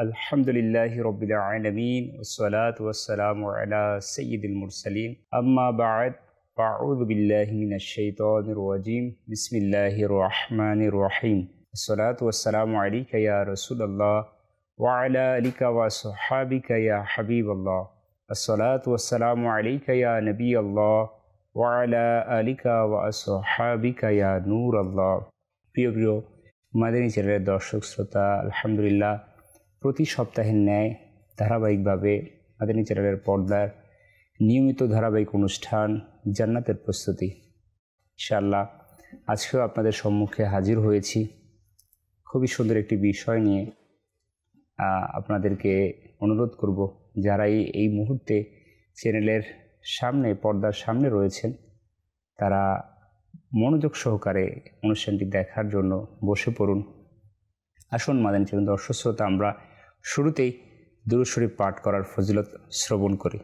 الحمد لله رب العالمين والصلاة والسلام على سيد المرسلين أما بعد أعوذ بالله من الشيطان الرجيم بسم الله الرحمن الرحيم الصلاة والسلام عليك يا رسول الله وعلى آلك وصحابك يا حبيب الله الصلاة والسلام عليك يا نبي الله وعلى آلك وصحابك يا نور الله بيو প্রিয় মাদানী চ্যানেলের দর্শক শ্রোতা আলহামদুলিল্লাহ প্রতি সপ্তাহের ন্যায় ধারাবাহিকভাবে আদানি চ্যানেলের পর্দার নিয়মিত ধারাবাহিক অনুষ্ঠান জান্নাতের প্রস্তুতি ইনশাল্লাহ আজকেও আপনাদের সম্মুখে হাজির হয়েছি খুবই সুন্দর একটি বিষয় নিয়ে আপনাদেরকে অনুরোধ করব যারা এই মুহূর্তে চ্যানেলের সামনে পর্দার সামনে রয়েছেন তারা মনোযোগ সহকারে অনুষ্ঠানটি দেখার জন্য বসে পড়ুন আসুন মাদানী চ্যানেল দর্শক শ্রোতা আমরা শুরুতেই দুরু শরীফ পাঠ করার ফজিলত শ্রবণ করি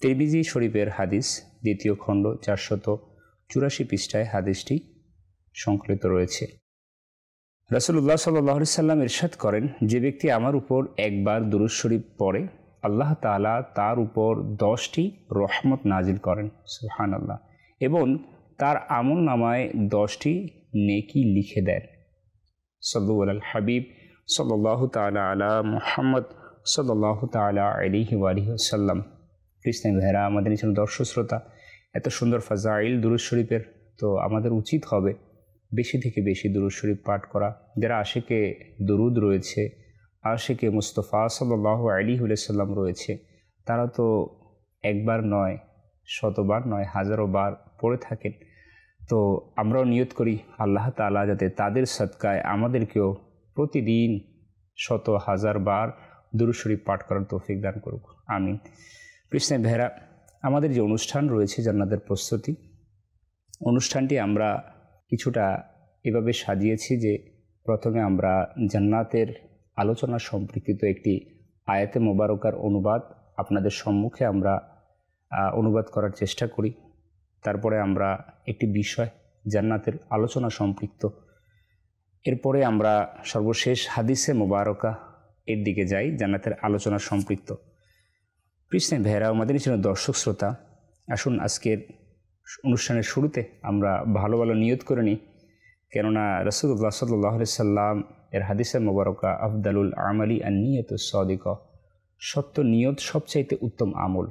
তেরবিজি শরীফের হাদিস দ্বিতীয় খণ্ড চারশত চুরাশি পৃষ্ঠায় হাদিসটি সংকলিত রয়েছে রসুল্লাহ সাল্লাহ সাল্লাম ইরশাদ করেন যে ব্যক্তি আমার উপর একবার দুরুজ শরীফ পড়ে আল্লাহ তালা তার উপর দশটি রহমত নাজিল করেন সুহান আল্লাহ এবং তার আমল নামায় দশটি নেকি লিখে দেন সল্লু আল হাবিব সাল্লাহ তালা আলা মোহাম্মদ সাল্লাহ তালা আলিহি সাল্লাম কৃষ্ণ ভাইরা আমাদের নিচে দর্শক শ্রোতা এত সুন্দর ফাজাইল দুরুজ শরীফের তো আমাদের উচিত হবে বেশি থেকে বেশি দুরুজ শরীফ পাঠ করা যারা আশেকে দুরুদ রয়েছে আশেকে মুস্তফা সাল্লাহ আলী সাল্লাম রয়েছে তারা তো একবার নয় শতবার নয় হাজারো বার পড়ে থাকেন তো আমরাও নিয়ত করি আল্লাহ তালা যাতে তাদের সৎকায় আমাদেরকেও প্রতিদিন শত হাজার বার দুরুশরীফ পাঠ করার তৌফিক দান করুক আমিন কৃষ্ণ ভেরা আমাদের যে অনুষ্ঠান রয়েছে জান্নাতের প্রস্তুতি অনুষ্ঠানটি আমরা কিছুটা এভাবে সাজিয়েছি যে প্রথমে আমরা জান্নাতের আলোচনা সম্পর্কিত একটি আয়াতে মোবারকার অনুবাদ আপনাদের সম্মুখে আমরা অনুবাদ করার চেষ্টা করি তারপরে আমরা একটি বিষয় জান্নাতের আলোচনা সম্পৃক্ত এরপরে আমরা সর্বশেষ হাদিসে মোবারকা এর দিকে যাই জান্নাতের আলোচনা সম্পৃক্ত কৃষ্ণে ভেরা আমাদের ছিল দর্শক শ্রোতা আসুন আজকের অনুষ্ঠানের শুরুতে আমরা ভালো ভালো নিয়ত করে নিই কেননা রসদুল্লাহ সাল্লাহ সাল্লাম এর হাদিসে মোবারকা আফদালুল আমলি আর নিয়ত সদিক সত্য নিয়ত সবচাইতে উত্তম আমল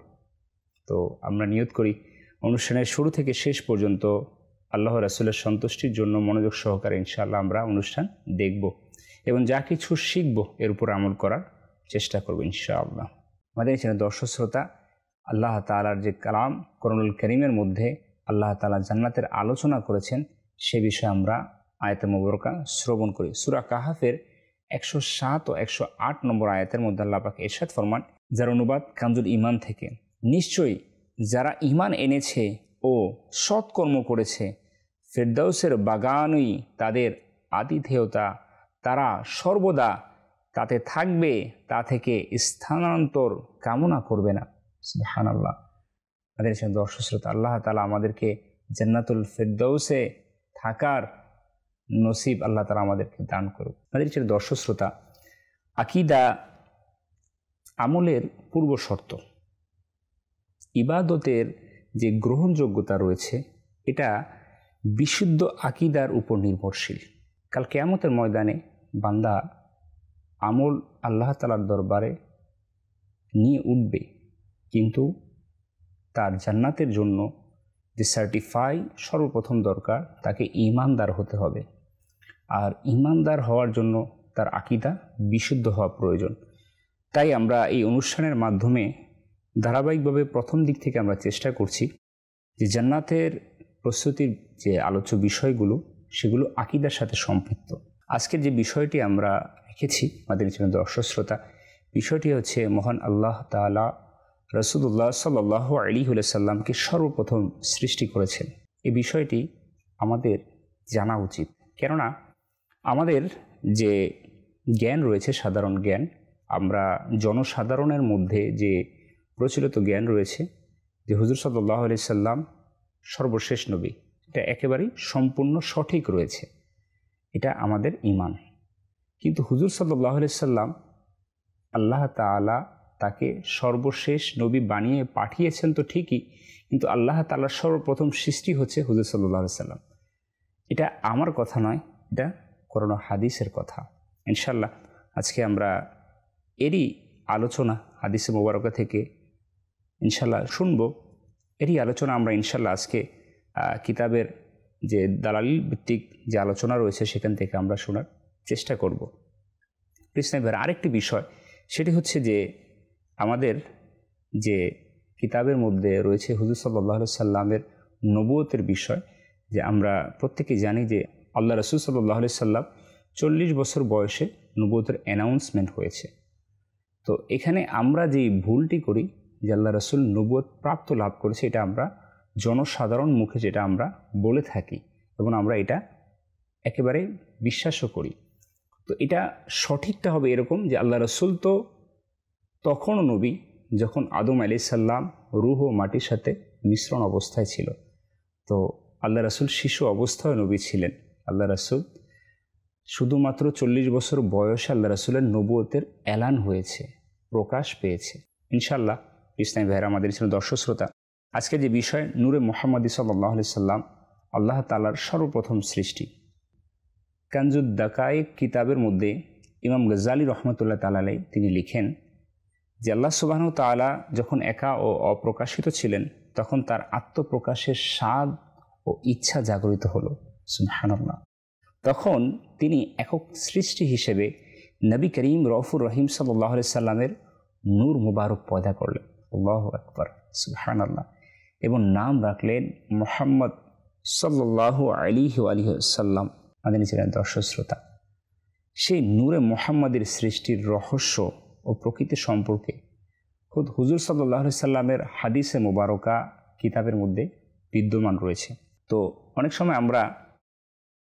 তো আমরা নিয়ত করি অনুষ্ঠানের শুরু থেকে শেষ পর্যন্ত আল্লাহ রাসুলের সন্তুষ্টির জন্য মনোযোগ সহকারে ইনশাআল্লাহ আমরা অনুষ্ঠান দেখব এবং যা কিছু শিখব এর উপর আমল করার চেষ্টা করব ইনশাআল্লাহ আমাদের এখানে দর্শক শ্রোতা আল্লাহ তালার যে কালাম করণুল করিমের মধ্যে আল্লাহ তালা জান্নাতের আলোচনা করেছেন সে বিষয়ে আমরা আয়তে মুবরকা শ্রবণ করি সুরা কাহাফের একশো সাত ও একশো আট নম্বর আয়াতের মধ্যে আল্লাপাক এরশাদ ফরমান যার অনুবাদ কামজুল ইমান থেকে নিশ্চয়ই যারা ইমান এনেছে ও সৎকর্ম করেছে ফেরদাউসের বাগানই তাদের আতিথেয়তা তারা সর্বদা তাতে থাকবে তা থেকে স্থানান্তর কামনা করবে না হান আল্লাহ আমাদের সঙ্গে দর্শক শ্রোতা আল্লাহ তালা আমাদেরকে জান্নাতুল ফেরদৌসে থাকার নসিব আল্লাহ তালা আমাদেরকে দান করুক আমাদের ছিল দর্শক শ্রোতা আকিদা আমলের পূর্ব শর্ত ইবাদতের যে গ্রহণযোগ্যতা রয়েছে এটা বিশুদ্ধ আকিদার উপর নির্ভরশীল কাল কেয়ামতের ময়দানে বান্দা আমল আল্লাহ তালার দরবারে নিয়ে উঠবে কিন্তু তার জান্নাতের জন্য যে সার্টিফাই সর্বপ্রথম দরকার তাকে ইমানদার হতে হবে আর ইমানদার হওয়ার জন্য তার আকিদা বিশুদ্ধ হওয়া প্রয়োজন তাই আমরা এই অনুষ্ঠানের মাধ্যমে ধারাবাহিকভাবে প্রথম দিক থেকে আমরা চেষ্টা করছি যে জান্নাতের প্রস্তুতির যে আলোচ্য বিষয়গুলো সেগুলো আকিদার সাথে সম্পৃক্ত আজকের যে বিষয়টি আমরা রেখেছি আমাদের জন্য দর্শক শ্রোতা বিষয়টি হচ্ছে মহান আল্লাহ তালা রসুল্লাহ সাল্লাহ আলী সাল্লামকে সর্বপ্রথম সৃষ্টি করেছেন এই বিষয়টি আমাদের জানা উচিত কেননা আমাদের যে জ্ঞান রয়েছে সাধারণ জ্ঞান আমরা জনসাধারণের মধ্যে যে প্রচলিত জ্ঞান রয়েছে যে হুজুর সাল্লাহ আলি সাল্লাম সর্বশেষ নবী এটা একেবারেই সম্পূর্ণ সঠিক রয়েছে এটা আমাদের ইমান কিন্তু হুজুর সাল্লাহ আলি সাল্লাম আল্লাহ তালা তাকে সর্বশেষ নবী বানিয়ে পাঠিয়েছেন তো ঠিকই কিন্তু আল্লাহ তালার সর্বপ্রথম সৃষ্টি হচ্ছে হুজুর সাল্লাহ সাল্লাম এটা আমার কথা নয় এটা করোনা হাদিসের কথা ইনশাল্লাহ আজকে আমরা এরই আলোচনা হাদিসে মোবারকা থেকে ইনশাল্লাহ শুনবো এরই আলোচনা আমরা ইনশাল্লাহ আজকে কিতাবের যে দালাল ভিত্তিক যে আলোচনা রয়েছে সেখান থেকে আমরা শোনার চেষ্টা করব কৃষ্ণাবের আরেকটি বিষয় সেটি হচ্ছে যে আমাদের যে কিতাবের মধ্যে রয়েছে হুজুর সাল্লাহ সাল্লামের নবুয়তের বিষয় যে আমরা প্রত্যেকেই জানি যে আল্লাহ রসুল সাল্লাহ সাল্লাম চল্লিশ বছর বয়সে নবুয়তের অ্যানাউন্সমেন্ট হয়েছে তো এখানে আমরা যেই ভুলটি করি যে আল্লাহ রসুল নবুয়ত প্রাপ্ত লাভ করেছে এটা আমরা জনসাধারণ মুখে যেটা আমরা বলে থাকি এবং আমরা এটা একেবারে বিশ্বাসও করি তো এটা সঠিকটা হবে এরকম যে আল্লাহ রসুল তো তখনও নবী যখন আদম আলি সাল্লাম রুহ ও মাটির সাথে মিশ্রণ অবস্থায় ছিল তো আল্লাহ রসুল শিশু অবস্থায় নবী ছিলেন আল্লাহ রসুল শুধুমাত্র চল্লিশ বছর বয়সে আল্লাহ রসুলের নবুয়তের এলান হয়েছে প্রকাশ পেয়েছে ইনশাল্লাহ ইসলামী ভাইয়েরা আমাদের ছিল দর্শক শ্রোতা আজকে যে বিষয় নূরে মোহাম্মদ সাল্লাহ সাল্লাম আল্লাহ তালার সর্বপ্রথম সৃষ্টি কানজুদ্দাকায় কিতাবের মধ্যে ইমাম গজ্জালী রহমতুল্লাহ তালালাই তিনি লিখেন যে আল্লাহ সুবাহন তালা যখন একা ও অপ্রকাশিত ছিলেন তখন তার আত্মপ্রকাশের স্বাদ ও ইচ্ছা জাগরিত হলো সুবাহান্লাহ তখন তিনি একক সৃষ্টি হিসেবে নবী করিম রফুর রহিম সাল্লাহ সাল্লামের নূর মুবারক পয়দা করলেন আল্লাহ আকবর সুহান আল্লাহ এবং নাম রাখলেন মোহাম্মদ সাল্লাহ আলী আলী সাল্লাম আমাদের ছিলেন দর্শক শ্রোতা সেই নূরে মোহাম্মদের সৃষ্টির রহস্য ও প্রকৃতি সম্পর্কে খুদ হুজুর সাল্লাহ সাল্লামের হাদিসে মোবারকা কিতাবের মধ্যে বিদ্যমান রয়েছে তো অনেক সময় আমরা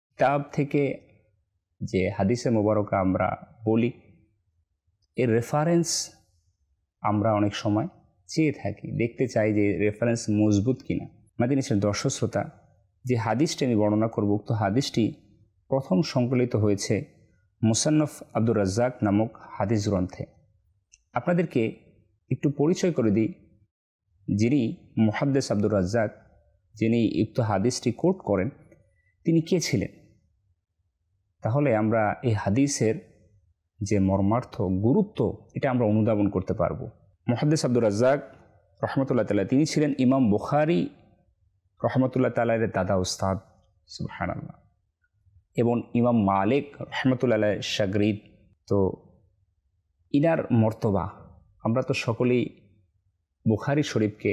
কিতাব থেকে যে হাদিসে মোবারকা আমরা বলি এর রেফারেন্স আমরা অনেক সময় চেয়ে থাকি দেখতে চাই যে রেফারেন্স মজবুত কিনা মাদিনিসের দর্শক শ্রোতা যে হাদিসটি আমি বর্ণনা করব উক্ত হাদিসটি প্রথম সংকলিত হয়েছে মুসান্নফ আব্দুর রাজ্জাক নামক হাদিস গ্রন্থে আপনাদেরকে একটু পরিচয় করে দিই যিনি মোহাদ্দেস আব্দুর রাজ্জাক যিনি উক্ত হাদিসটি কোট করেন তিনি কে ছিলেন তাহলে আমরা এই হাদিসের যে মর্মার্থ গুরুত্ব এটা আমরা অনুধাবন করতে পারবো মহাদ্দেস আব্দুর রাজ্জাক রহমতুল্লাহ তালা তিনি ছিলেন ইমাম বুখারি রহমতুল্লাহ তালার দাদা উস্তাদ সুবহান এবং ইমাম মালিক রহমতুল্লাহ শাগরিদ তো ইনার মর্তবা আমরা তো সকলেই বুখারি শরীফকে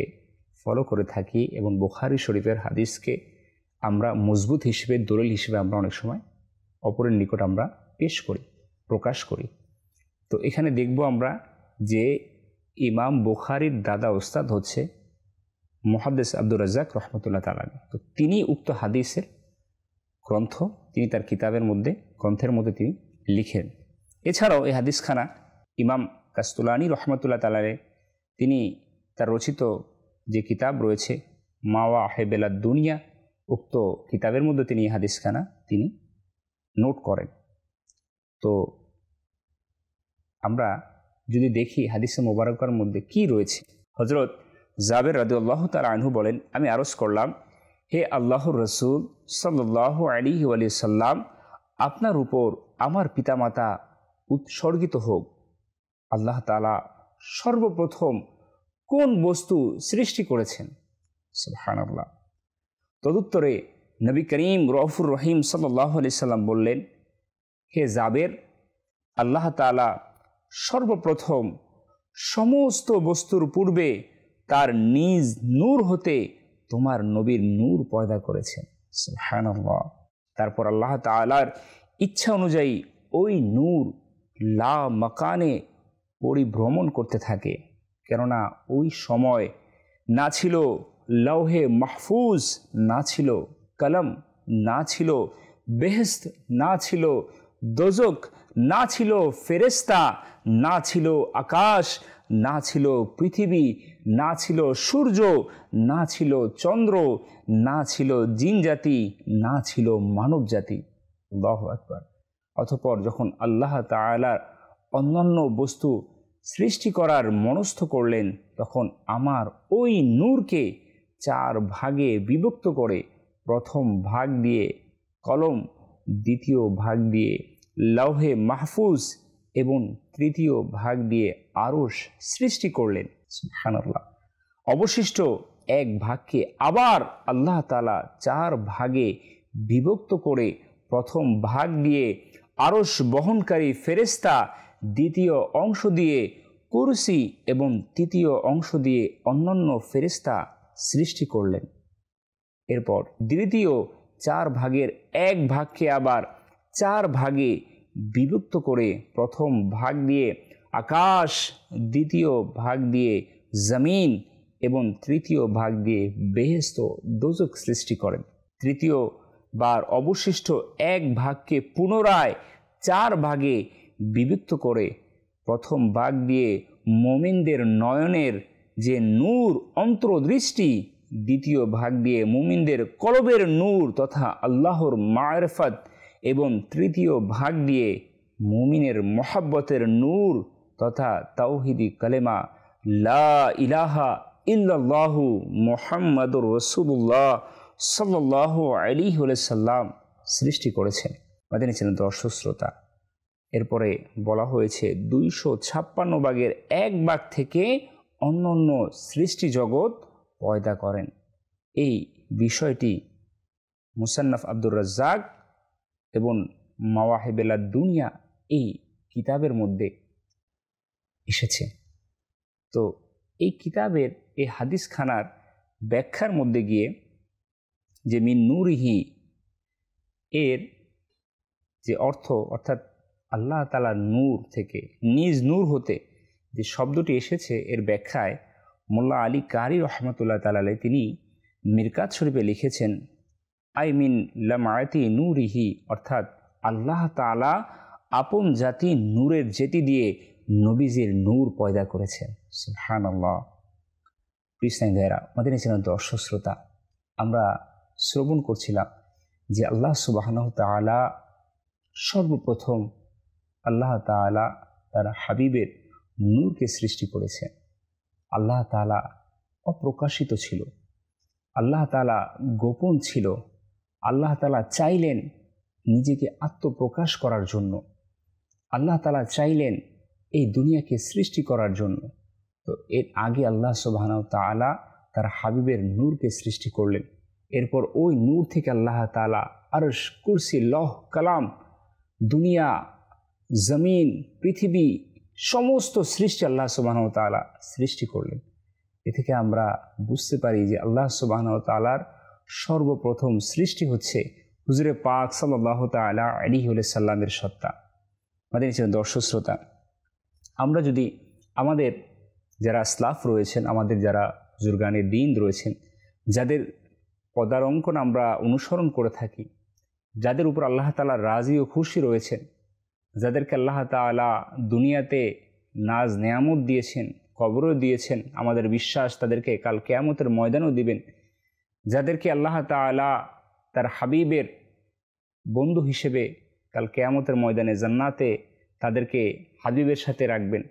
ফলো করে থাকি এবং বুখারি শরীফের হাদিসকে আমরা মজবুত হিসেবে দলিল হিসেবে আমরা অনেক সময় অপরের নিকট আমরা পেশ করি প্রকাশ করি তো এখানে দেখব আমরা যে ইমাম বুখারির দাদা ওস্তাদ হচ্ছে মোহাদ্দেস আব্দুর রাজাক রহমতুল্লাহ তালা তো তিনি উক্ত হাদিসের গ্রন্থ তিনি তার কিতাবের মধ্যে গ্রন্থের মধ্যে তিনি লিখেন এছাড়াও এই হাদিসখানা ইমাম কাস্তুলানি রহমতুল্লাহ তালারে তিনি তার রচিত যে কিতাব রয়েছে মাওয়া আহেবেলা দুনিয়া উক্ত কিতাবের মধ্যে তিনি এই হাদিসখানা তিনি নোট করেন তো আমরা যদি দেখি হাদিসে মোবারকার মধ্যে কি রয়েছে হজরত জাবের রাদু আল্লাহ তাল আনহু বলেন আমি আরজ করলাম হে আল্লাহ রসুল সাল্লাহ আলী আলি সাল্লাম আপনার উপর আমার পিতামাতা উৎসর্গিত হোক আল্লাহ তালা সর্বপ্রথম কোন বস্তু সৃষ্টি করেছেন সুহানাল্লাহ তদুত্তরে নবী করিম রফুর রহিম সাল্লাহ আলি সাল্লাম বললেন হে জাবের আল্লাহ তালা সর্বপ্রথম সমস্ত বস্তুর পূর্বে তার নিজ নূর হতে তোমার নবীর নূর পয়দা করেছেন সুবহানাল্লাহ তারপর আল্লাহ তালার ইচ্ছা অনুযায়ী ওই নূর লা মাকানে পরিভ্রমণ করতে থাকে কেননা ওই সময় না ছিল লৌহে মাহফুজ না ছিল কলম না ছিল বেহস্ত না ছিল দোজক না ছিল ফেরেস্তা না ছিল আকাশ না ছিল পৃথিবী না ছিল সূর্য না ছিল চন্দ্র না ছিল জিন জাতি না ছিল মানব জাতি বাহ অথপর যখন আল্লাহ তালার অন্যান্য বস্তু সৃষ্টি করার মনস্থ করলেন তখন আমার ওই নূরকে চার ভাগে বিভক্ত করে প্রথম ভাগ দিয়ে কলম দ্বিতীয় ভাগ দিয়ে লৌহে মাহফুজ এবং তৃতীয় ভাগ দিয়ে আরশ সৃষ্টি করলেন সুহানাল্লাহ অবশিষ্ট এক ভাগকে আবার আল্লাহ তালা চার ভাগে বিভক্ত করে প্রথম ভাগ দিয়ে আরস বহনকারী ফেরেস্তা দ্বিতীয় অংশ দিয়ে কুরসি এবং তৃতীয় অংশ দিয়ে অন্যান্য ফেরিস্তা সৃষ্টি করলেন এরপর দ্বিতীয় চার ভাগের এক ভাগকে আবার চার ভাগে বিভক্ত করে প্রথম ভাগ দিয়ে আকাশ দ্বিতীয় ভাগ দিয়ে জমিন এবং তৃতীয় ভাগ দিয়ে বেহেস্ত দোজক সৃষ্টি করেন তৃতীয় বার অবশিষ্ট এক ভাগকে পুনরায় চার ভাগে বিভক্ত করে প্রথম ভাগ দিয়ে মোমিনদের নয়নের যে নূর অন্তর্দৃষ্টি দ্বিতীয় ভাগ দিয়ে মুমিনদের কলবের নূর তথা আল্লাহর মারফত এবং তৃতীয় ভাগ দিয়ে মুমিনের মহাব্বতের নূর তথা তাওহিদি কালেমা লা ইলাহা ইল্লাল্লাহু মোহাম্মদুর রসুল্লাহ সাল্লাহ আলী সাল্লাম সৃষ্টি করেছেন মাদিনী ছিলেন দর্শক শ্রোতা এরপরে বলা হয়েছে দুইশো ছাপ্পান্ন বাঘের এক বাঘ থেকে অন্য অন্য সৃষ্টি জগৎ পয়দা করেন এই বিষয়টি মুসান্নাফ আব্দুর রাজ্জাক এবং মাওয়াহেবেলা দুনিয়া এই কিতাবের মধ্যে এসেছে তো এই কিতাবের এই হাদিসখানার ব্যাখ্যার মধ্যে গিয়ে যে মিন নুরিহি এর যে অর্থ অর্থাৎ আল্লাহ তালা নূর থেকে নিজ নূর হতে যে শব্দটি এসেছে এর ব্যাখ্যায় মোল্লা আলী কারি রহমতুল্লাহ তালালে তিনি মিরকাত শরীফে লিখেছেন আই মিন লামায়াতি নূরিহি অর্থাৎ আল্লাহ তালা আপন জাতি নূরের জেতি দিয়ে নবীজির নূর পয়দা করেছেন সুহান আল্লাহ কৃষ্ণাই ভাইয়েরা আমাদের ছিলেন দর্শক শ্রোতা আমরা শ্রবণ করছিলাম যে আল্লাহ সুবাহানহ তালা সর্বপ্রথম আল্লাহ তালা তার হাবিবের নূরকে সৃষ্টি করেছেন আল্লাহ তালা অপ্রকাশিত ছিল আল্লাহ তালা গোপন ছিল আল্লাহ তালা চাইলেন নিজেকে আত্মপ্রকাশ করার জন্য আল্লাহ তালা চাইলেন এই দুনিয়াকে সৃষ্টি করার জন্য তো এর আগে আল্লাহ সুবাহানাউ তালা তার হাবিবের নূরকে সৃষ্টি করলেন এরপর ওই নূর থেকে আল্লাহ তালা আর কুরসি লহ কালাম দুনিয়া জমিন পৃথিবী সমস্ত সৃষ্টি আল্লাহ সুবাহানাউ তালা সৃষ্টি করলেন এ থেকে আমরা বুঝতে পারি যে আল্লাহ সুবাহানাউ তালার সর্বপ্রথম সৃষ্টি হচ্ছে হুজুরে পাক সাল্লাহ তালা আলী সাল্লামের সত্তা আমাদের ছিলেন দর্শক শ্রোতা আমরা যদি আমাদের যারা স্লাফ রয়েছেন আমাদের যারা জুরগানের দিন রয়েছেন যাদের পদারঙ্কন আমরা অনুসরণ করে থাকি যাদের উপর আল্লাহ তালা রাজি ও খুশি রয়েছেন যাদেরকে আল্লাহ তালা দুনিয়াতে নাজ নেয়ামত দিয়েছেন কবরও দিয়েছেন আমাদের বিশ্বাস তাদেরকে কাল কেয়ামতের ময়দানও দিবেন যাদেরকে আল্লাহ তালা তার হাবিবের বন্ধু হিসেবে কাল কেয়ামতের ময়দানে জান্নাতে তাদেরকে হাবিবের সাথে রাখবেন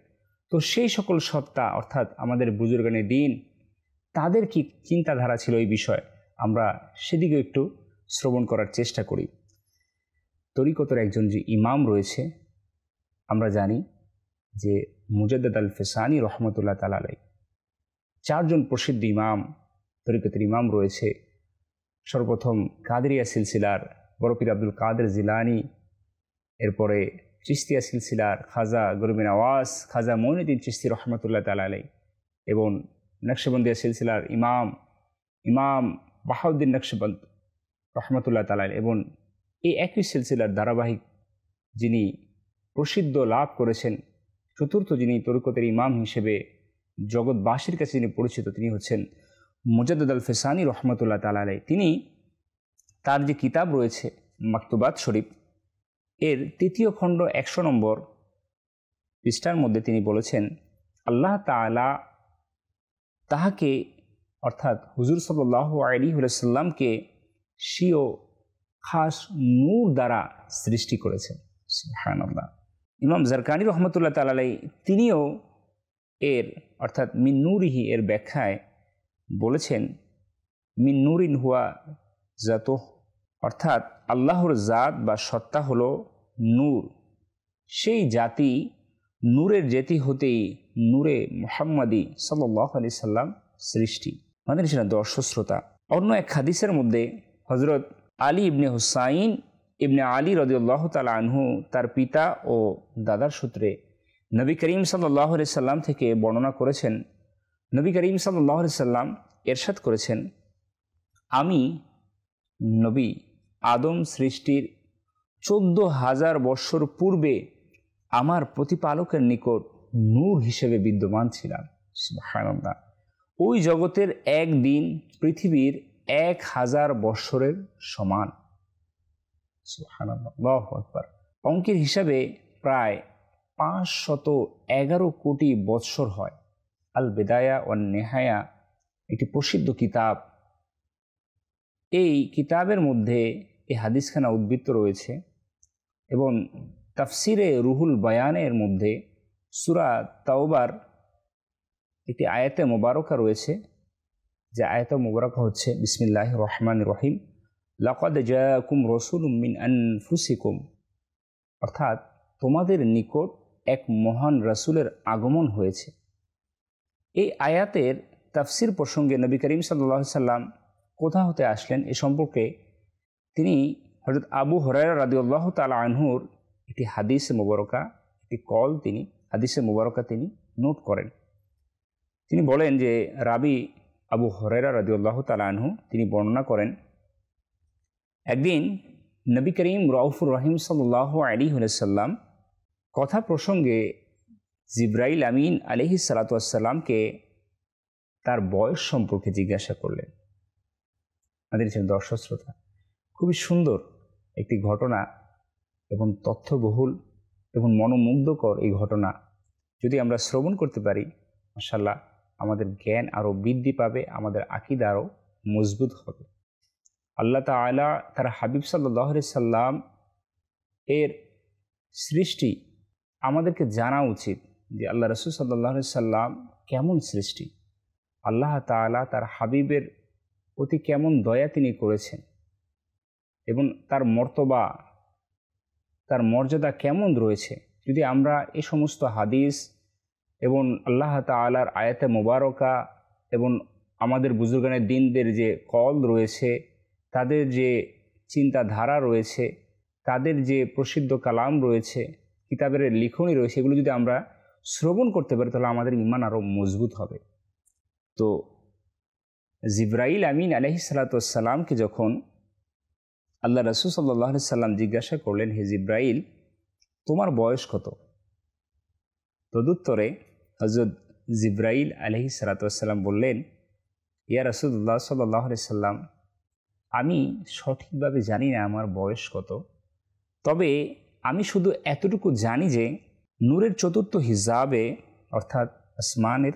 তো সেই সকল সত্তা অর্থাৎ আমাদের বুজুর্গানে দিন তাদের কি চিন্তাধারা ছিল এই বিষয়ে আমরা সেদিকে একটু শ্রবণ করার চেষ্টা করি তরিকতর একজন যে ইমাম রয়েছে আমরা জানি যে মুজাদ্দ আল ফেসানি রহমতুল্লাহ তালাই চারজন প্রসিদ্ধ ইমাম তরিকতের ইমাম রয়েছে সর্বপ্রথম কাদেরিয়া সিলসিলার বরফির আব্দুল কাদের জিলানি এরপরে চিস্তিয়া সিলসিলার খাজা গরমিন আওয়াজ খাজা মঈনুদ্দিন চিস্তি রহমতুল্লাহ তাল আলাই এবং নকশবন্দিয়া সিলসিলার ইমাম ইমাম বাহাউদ্দিন নকশবন্দ রহমতুল্লাহ তালাল এবং এই একই সিলসিলার ধারাবাহিক যিনি প্রসিদ্ধ লাভ করেছেন চতুর্থ যিনি তরুকতের ইমাম হিসেবে জগৎবাসীর কাছে যিনি পরিচিত তিনি হচ্ছেন মুজাদ্দ আল ফেসানি রহমতুল্লাহ তালালে তিনি তার যে কিতাব রয়েছে মাকতুবাদ শরীফ এর তৃতীয় খণ্ড একশো নম্বর পৃষ্ঠার মধ্যে তিনি বলেছেন আল্লাহ তালা তাহাকে অর্থাৎ হুজুর সাল্লাহ আলী সাল্লামকে সিও খাস নূর দ্বারা সৃষ্টি করেছেন সুহানাল্লাহ ইমাম জারকানি রহমতুল্লাহ তালাই তিনিও এর অর্থাৎ মিন্নুরিহি এর ব্যাখ্যায় বলেছেন মিন নুরিন হুয়া জাত অর্থাৎ আল্লাহর জাত বা সত্তা হল নূর সেই জাতি নূরের জেতি হতেই নূরে মোহাম্মদী সাল্লি সাল্লাম সৃষ্টি আমাদের সেটা দর্শ শ্রোতা অন্য এক হাদিসের মধ্যে হজরত আলী ইবনে হুসাইন ইবনে আলী রদুল্লাহ তাল আনহু তার পিতা ও দাদার সূত্রে নবী করিম সাল্লাহ সাল্লাম থেকে বর্ণনা করেছেন নবী করিম সাল্লাহ সাল্লাম এরশাদ করেছেন আমি নবী আদম সৃষ্টির চোদ্দ হাজার বৎসর পূর্বে আমার প্রতিপালকের নিকট নূর হিসেবে বিদ্যমান ছিলাম হায়নন্দা ওই জগতের একদিন পৃথিবীর এক হাজার বৎসরের সমান অঙ্কের হিসাবে প্রায় পাঁচ শত এগারো কোটি বৎসর হয় আল বেদায়া ও নেহায়া একটি প্রসিদ্ধ কিতাব এই কিতাবের মধ্যে এই হাদিসখানা উদ্বৃত্ত রয়েছে এবং তাফসিরে রুহুল বায়ানের মধ্যে সুরা তাওবার একটি আয়াতে মোবারকা রয়েছে যে আয়ত মোবারকা হচ্ছে বিসমিল্লাহ রহমান রহিম লকদ জয়াকুম রসুল মিন আনফুসিকুম অর্থাৎ তোমাদের নিকট এক মহান রসুলের আগমন হয়েছে এই আয়াতের তাফসির প্রসঙ্গে নবী করিম সাল্লাহ সাল্লাম কোথা হতে আসলেন এ সম্পর্কে তিনি হজরত আবু হরাইরা রাদিউল্লাহ তালা আনহুর একটি হাদিসে মুবারকা একটি কল তিনি হাদিসে মুবারকা তিনি নোট করেন তিনি বলেন যে রাবি আবু হরেরা রাজিউল্লাহ আনহু তিনি বর্ণনা করেন একদিন নবী করিম রউফুর রহিম সাল্লাহ আলী সাল্লাম কথা প্রসঙ্গে জিব্রাইল আমিন আলহি সালাতামকে তার বয়স সম্পর্কে জিজ্ঞাসা করলেন আমাদের দর্শক শ্রোতা খুবই সুন্দর একটি ঘটনা এবং তথ্যবহুল এবং মনোমুগ্ধকর এই ঘটনা যদি আমরা শ্রবণ করতে পারি মাসাল্লাহ আমাদের জ্ঞান আরও বৃদ্ধি পাবে আমাদের আকিদ আরও মজবুত হবে আল্লাহ তালা তার হাবিব সাল্লি সাল্লাম এর সৃষ্টি আমাদেরকে জানা উচিত যে আল্লাহ রসুল সাল্লাহ সাল্লাম কেমন সৃষ্টি আল্লাহ তালা তার হাবিবের প্রতি কেমন দয়া তিনি করেছেন এবং তার মর্তবা তার মর্যাদা কেমন রয়েছে যদি আমরা এ সমস্ত হাদিস এবং আল্লাহ তালার আয়াতে মোবারকা এবং আমাদের বুজুর্গানের দিনদের যে কল রয়েছে তাদের যে চিন্তাধারা রয়েছে তাদের যে প্রসিদ্ধ কালাম রয়েছে কিতাবের লিখনই রয়েছে এগুলো যদি আমরা শ্রবণ করতে পারি তাহলে আমাদের ইমান আরও মজবুত হবে তো জিব্রাইল আমিন আলহি সালাতামকে যখন আল্লাহ রসুল সাল্লাহ সাল্লাম জিজ্ঞাসা করলেন হে জিব্রাইল তোমার বয়স কত তদুত্তরে হজরত জিব্রাইল আলহি সালাতাম বললেন ইয়া রসুল্লাহ সাল্লাহ সাল্লাম আমি সঠিকভাবে জানি না আমার বয়স কত তবে আমি শুধু এতটুকু জানি যে নূরের চতুর্থ হিজাবে অর্থাৎ আসমানের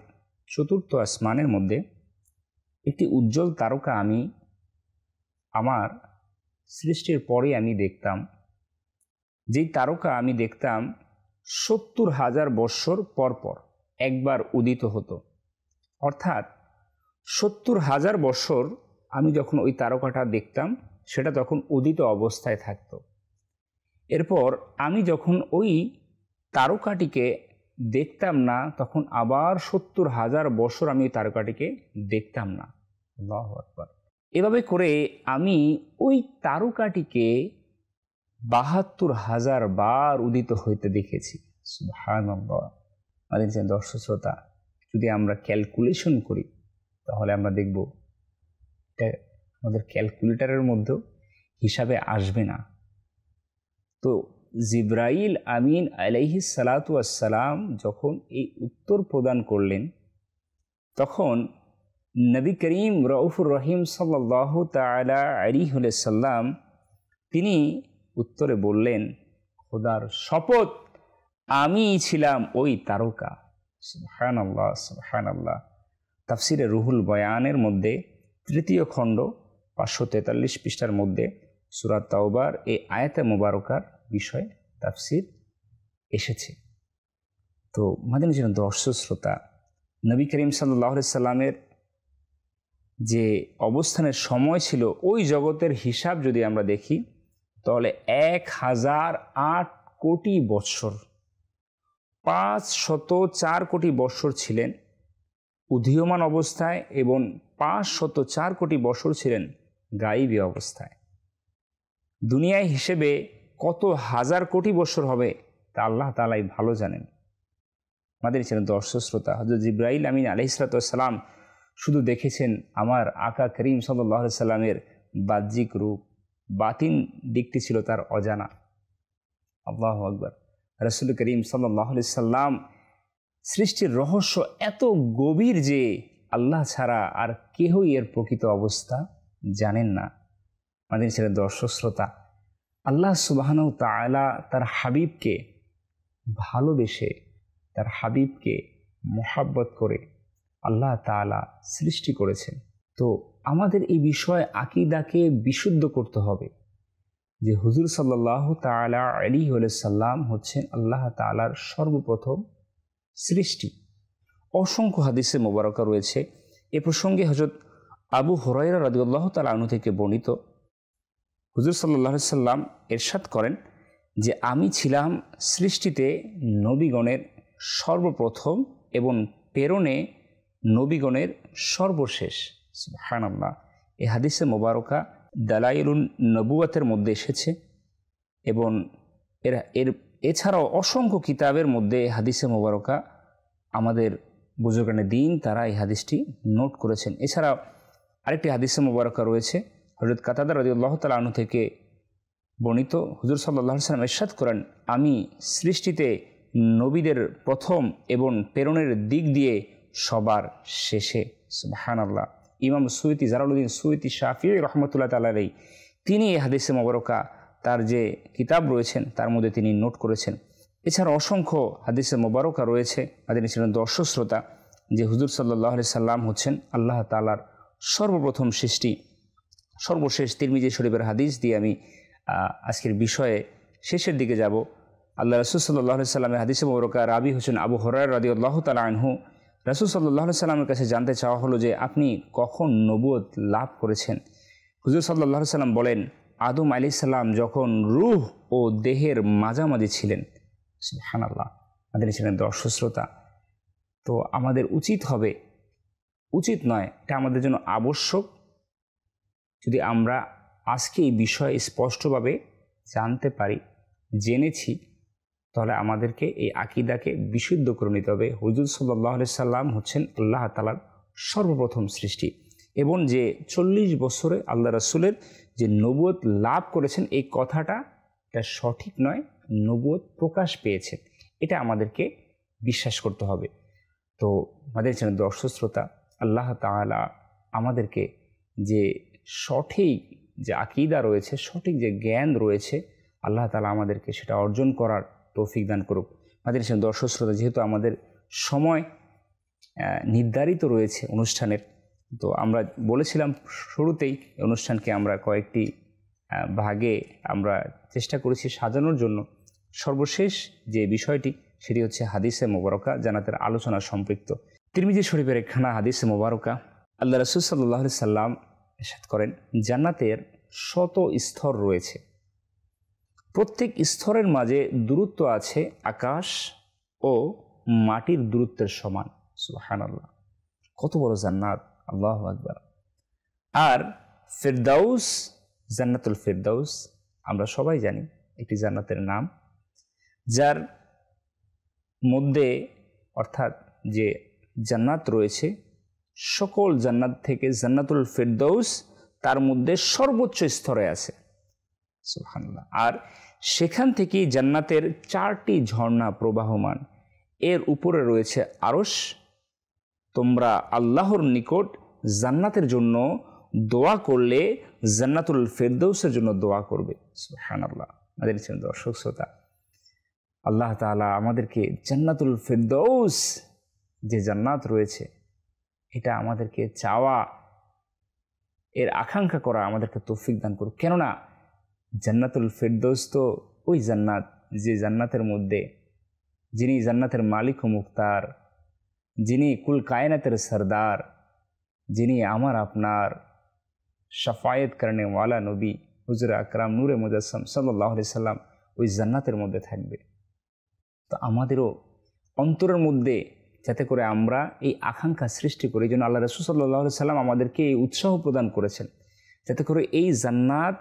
চতুর্থ আসমানের মধ্যে একটি উজ্জ্বল তারকা আমি আমার সৃষ্টির পরে আমি দেখতাম যেই তারকা আমি দেখতাম সত্তর হাজার বৎসর পরপর একবার উদিত হতো অর্থাৎ সত্তর হাজার বৎসর আমি যখন ওই তারকাটা দেখতাম সেটা তখন উদিত অবস্থায় থাকত এরপর আমি যখন ওই তারকাটিকে দেখতাম না তখন আবার সত্তর হাজার বছর আমি ওই তারকাটিকে দেখতাম না এভাবে করে আমি ওই তারকাটিকে বাহাত্তর হাজার বার উদিত হইতে দেখেছি আমাদের যে দর্শক শ্রোতা যদি আমরা ক্যালকুলেশন করি তাহলে আমরা দেখব এটা আমাদের ক্যালকুলেটারের মধ্যেও হিসাবে আসবে না তো জিব্রাইল আমিন আলাইহি আসসালাম যখন এই উত্তর প্রদান করলেন তখন নবী করিম রউফুর রহিম সাল্লাহ তালা আলিহুল সাল্লাম তিনি উত্তরে বললেন খোদার শপথ আমি ছিলাম ওই তারকা সুহান আল্লাহ সুহান আল্লাহ তাফসিরে রুহুল বয়ানের মধ্যে তৃতীয় খণ্ড পাঁচশো তেতাল্লিশ পৃষ্ঠার মধ্যে সুরাত তাওবার এই আয়াতে মুবারকার বিষয়ে তাফসির এসেছে তো মাঝে যেন দর্শক শ্রোতা নবী করিম সাল্লাহ সাল্লামের যে অবস্থানের সময় ছিল ওই জগতের হিসাব যদি আমরা দেখি তাহলে এক হাজার আট কোটি বৎসর পাঁচ শত চার কোটি বৎসর ছিলেন উদীয়মান অবস্থায় এবং পাঁচ শত চার কোটি বৎসর ছিলেন গাইবী অবস্থায় দুনিয়ায় হিসেবে কত হাজার কোটি বছর হবে তা আল্লাহ তালাই ভালো জানেন আমাদের ছিলেন দর্শশ্রোতা হজরত জিব্রাহিল আমিন আলহিসাতাম শুধু দেখেছেন আমার আকা করিম সাল্লাহ সাল্লামের বাহ্যিক রূপ বাতিন দিকটি ছিল তার অজানা আল্লাহ আকবর রসুল করিম সাল্লাহ সাল্লাম সৃষ্টির রহস্য এত গভীর যে আল্লাহ ছাড়া আর কেহই এর প্রকৃত অবস্থা জানেন না আমাদের ছিলেন দর্শশ্রোতা শ্রোতা আল্লাহ সুবাহন তালা তার হাবিবকে ভালোবেসে তার হাবিবকে মোহাব্বত করে আল্লাহ তালা সৃষ্টি করেছেন তো আমাদের এই বিষয়ে আকিদাকে বিশুদ্ধ করতে হবে যে হুজুর সাল্লাহ তালা আলী সাল্লাম হচ্ছেন আল্লাহ তালার সর্বপ্রথম সৃষ্টি অসংখ্য হাদিসে মোবারকা রয়েছে এ প্রসঙ্গে হজরত আবু হরাইরা রাজিউল্লাহ তালা আনু থেকে বর্ণিত হুজুর সাল্লাহ সাল্লাম এরশাদ করেন যে আমি ছিলাম সৃষ্টিতে নবীগণের সর্বপ্রথম এবং প্রেরণে নবীগণের সর্বশেষ হানাল্লাহ এ হাদিসে মোবারকা দালাইলুন নবুয়াতের মধ্যে এসেছে এবং এর এর এছাড়াও অসংখ্য কিতাবের মধ্যে হাদিসে মোবারকা আমাদের বুজুর্গানের দিন তারা এই হাদিসটি নোট করেছেন এছাড়া আরেকটি হাদিসে মোবারকা রয়েছে হজরত কাতাদা রদিউল্লাহ তাল আনু থেকে বর্ণিত হুজুর সাল্লাহ সাল্লাম এরশাদ করেন আমি সৃষ্টিতে নবীদের প্রথম এবং প্রেরণের দিক দিয়ে সবার শেষে আল্লাহ ইমাম সুইতি জালালুদ্দিন সুইতি শাফি রহমতুল্লাহ তালাই তিনি এ হাদিসে মবরকা তার যে কিতাব রয়েছেন তার মধ্যে তিনি নোট করেছেন এছাড়া অসংখ্য হাদিসে মোবারকা রয়েছে আদিন ছিলেন দর্শক শ্রোতা যে হুজুর সাল্লাহ সাল্লাম হচ্ছেন আল্লাহ তালার সর্বপ্রথম সৃষ্টি সর্বশেষ তিরমিজি শরীফের হাদিস দিয়ে আমি আজকের বিষয়ে শেষের দিকে যাব আল্লাহ রসুল সাল্লাহ সাল্লামের হাদিসে মোরকা রাবি হোসেন আবু হরার রাদি আল্লাহ তালাহু আনহু রসুল সাল্লাহ সাল্লামের কাছে জানতে চাওয়া হলো যে আপনি কখন নবুয়ত লাভ করেছেন হুজুর সাল্লাহ সাল্লাম বলেন আদম আলি সাল্লাম যখন রুহ ও দেহের মাঝামাঝি ছিলেন হান আল্লাহ আমাদের ছিলেন দর্শক শ্রোতা তো আমাদের উচিত হবে উচিত নয় এটা আমাদের জন্য আবশ্যক যদি আমরা আজকে এই বিষয়ে স্পষ্টভাবে জানতে পারি জেনেছি তাহলে আমাদেরকে এই আকিদাকে বিশুদ্ধ করে নিতে হবে হজুর সাল্লাহ সাল্লাম হচ্ছেন আল্লাহ তালার সর্বপ্রথম সৃষ্টি এবং যে চল্লিশ বছরে আল্লাহ রসুলের যে নবুয়ত লাভ করেছেন এই কথাটা এটা সঠিক নয় নবুয়ত প্রকাশ পেয়েছে এটা আমাদেরকে বিশ্বাস করতে হবে তো আমাদের যেন দর্শক শ্রোতা আল্লাহ তালা আমাদেরকে যে সঠিক যে আকিদা রয়েছে সঠিক যে জ্ঞান রয়েছে আল্লাহ তালা আমাদেরকে সেটা অর্জন করার তৌফিক দান করুক আমাদের সে দর্শক শ্রোতা যেহেতু আমাদের সময় নির্ধারিত রয়েছে অনুষ্ঠানের তো আমরা বলেছিলাম শুরুতেই অনুষ্ঠানকে আমরা কয়েকটি ভাগে আমরা চেষ্টা করেছি সাজানোর জন্য সর্বশেষ যে বিষয়টি সেটি হচ্ছে হাদিসে মোবারকা জানাতের আলোচনা সম্পৃক্ত তিরমিজি শরীফের একখানা হাদিসে মোবারকা আল্লাহ রসুল সাল্লাহ সাল্লাম এসাদ করেন জান্নাতের শত স্তর রয়েছে প্রত্যেক স্তরের মাঝে দূরত্ব আছে আকাশ ও মাটির দূরত্বের সমান সুহান আল্লাহ কত বড় জান্নাত আল্লাহ আকবর আর ফেরদাউস জান্নাতুল ফেরদাউস আমরা সবাই জানি একটি জান্নাতের নাম যার মধ্যে অর্থাৎ যে জান্নাত রয়েছে সকল জান্নাত থেকে জান্নাতুল ফেরদৌস তার মধ্যে সর্বোচ্চ স্তরে আছে আর সেখান থেকেই জান্নাতের চারটি ঝর্ণা প্রবাহমান এর উপরে রয়েছে আরস তোমরা আল্লাহর নিকট জান্নাতের জন্য দোয়া করলে জান্নাতুল ফেরদৌসের জন্য দোয়া করবে সুহানাল্লাহ আমাদের দর্শক শ্রোতা আল্লাহ তালা আমাদেরকে জান্নাতুল ফেরদৌস যে জান্নাত রয়েছে এটা আমাদেরকে চাওয়া এর আকাঙ্ক্ষা করা আমাদেরকে তৌফিক দান করুক কেননা জান্নাতুল ফেরদোস তো ওই জান্নাত যে জান্নাতের মধ্যে যিনি জান্নাতের মালিক ও মুক্তার যিনি কুল কায়নাতের সর্দার যিনি আমার আপনার সাফায়েত কারণে ওয়ালা নবী হুজুর আকরাম নূরে মুজাসম সাল্লাহ সাল্লাম ওই জান্নাতের মধ্যে থাকবে তো আমাদেরও অন্তরের মধ্যে যাতে করে আমরা এই আকাঙ্ক্ষা সৃষ্টি করি এই জন্য আল্লাহ রসুল সাল্লাহ সাল্লাম আমাদেরকে এই উৎসাহ প্রদান করেছেন যাতে করে এই জান্নাত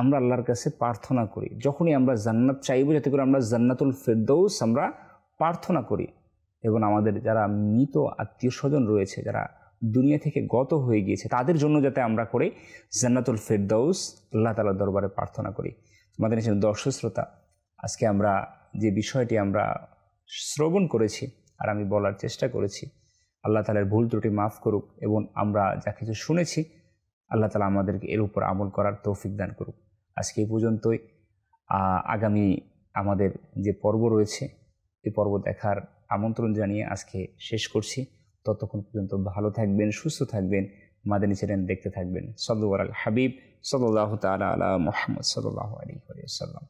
আমরা আল্লাহর কাছে প্রার্থনা করি যখনই আমরা জান্নাত চাইব যাতে করে আমরা জান্নাতুল ফেরদৌস আমরা প্রার্থনা করি এবং আমাদের যারা মৃত আত্মীয় স্বজন রয়েছে যারা দুনিয়া থেকে গত হয়ে গিয়েছে তাদের জন্য যাতে আমরা করে জান্নাতুল ফেরদৌস আল্লাহ তালার দরবারে প্রার্থনা করি তোমাদের এসে দর্শক শ্রোতা আজকে আমরা যে বিষয়টি আমরা শ্রবণ করেছি আর আমি বলার চেষ্টা করেছি আল্লাহ তালের ভুল ত্রুটি মাফ করুক এবং আমরা যা কিছু শুনেছি আল্লাহ তালা আমাদেরকে এর উপর আমল করার তৌফিক দান করুক আজকে এই পর্যন্তই আগামী আমাদের যে পর্ব রয়েছে এই পর্ব দেখার আমন্ত্রণ জানিয়ে আজকে শেষ করছি ততক্ষণ পর্যন্ত ভালো থাকবেন সুস্থ থাকবেন মাদানী চ্যানেল দেখতে থাকবেন সদর আল হাবিব সদল্লাহ তালা আলা মোহাম্মদ সদল্লাহ আলী সাল্লাম